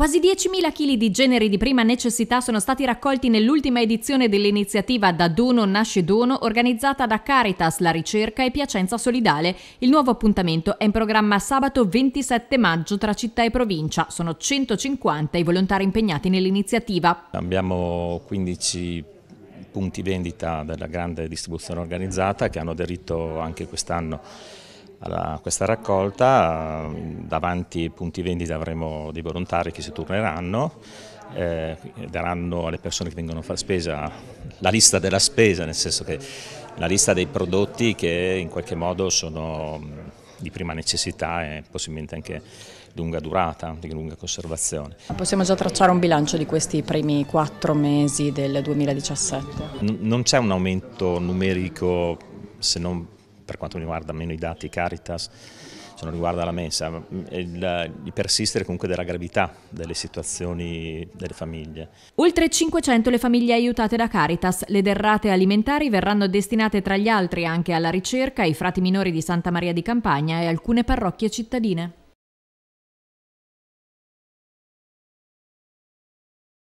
Quasi 10.000 kg di generi di prima necessità sono stati raccolti nell'ultima edizione dell'iniziativa Da Dono Nasce Dono organizzata da Caritas, la ricerca e Piacenza Solidale. Il nuovo appuntamento è in programma sabato 27 maggio tra città e provincia. Sono 150 i volontari impegnati nell'iniziativa. Abbiamo 15 punti vendita della grande distribuzione organizzata che hanno aderito anche quest'anno alla, questa raccolta, eh, davanti ai punti vendita avremo dei volontari che si turneranno, eh, daranno alle persone che vengono a fare spesa la lista della spesa, nel senso che la lista dei prodotti che in qualche modo sono mm, di prima necessità e possibilmente anche lunga durata, di lunga conservazione. Possiamo già tracciare un bilancio di questi primi quattro mesi del 2017? N non c'è un aumento numerico se non per quanto riguarda almeno i dati Caritas, se non riguarda la mensa, il, il, persistere comunque della gravità delle situazioni delle famiglie. Oltre 500 le famiglie aiutate da Caritas, le derrate alimentari verranno destinate tra gli altri anche alla ricerca, ai frati minori di Santa Maria di Campagna e alcune parrocchie cittadine.